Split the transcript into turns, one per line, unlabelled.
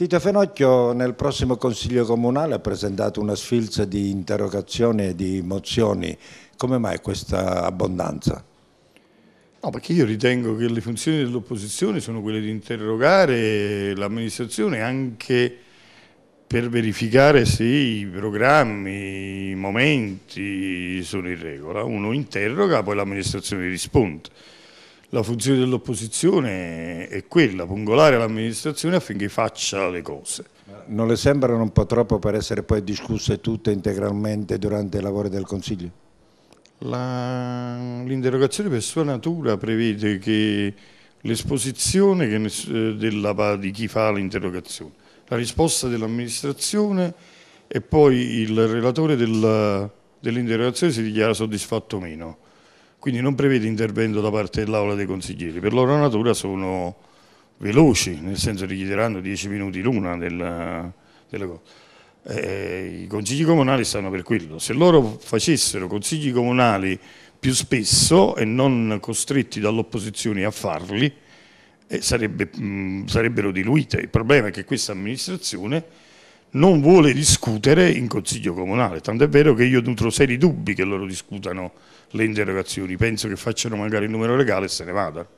Tito Fenocchio nel prossimo Consiglio Comunale ha presentato una sfilza di interrogazioni e di mozioni. Come mai questa abbondanza? No, perché io ritengo che le funzioni dell'opposizione sono quelle di interrogare
l'amministrazione anche per verificare se i programmi, i momenti sono in regola. Uno interroga, poi l'amministrazione
risponde la
funzione dell'opposizione è quella, pungolare l'amministrazione affinché faccia le cose.
Non le sembrano un po' troppo per essere poi discusse tutte integralmente durante i lavori del Consiglio?
L'interrogazione per sua natura prevede che l'esposizione di chi fa l'interrogazione, la risposta dell'amministrazione e poi il relatore dell'interrogazione si dichiara soddisfatto o meno quindi non prevede intervento da parte dell'Aula dei consiglieri. Per loro natura sono veloci, nel senso richiederanno 10 minuti l'una della, della cosa. Eh, I consigli comunali stanno per quello. Se loro facessero consigli comunali più spesso e non costretti dall'opposizione a farli, eh, sarebbe, mh, mm, sarebbero diluite. Il problema è che questa amministrazione non vuole discutere in Consiglio Comunale, tant'è vero che io nutro seri dubbi che loro discutano le interrogazioni, penso che facciano magari il numero legale e se ne vadano.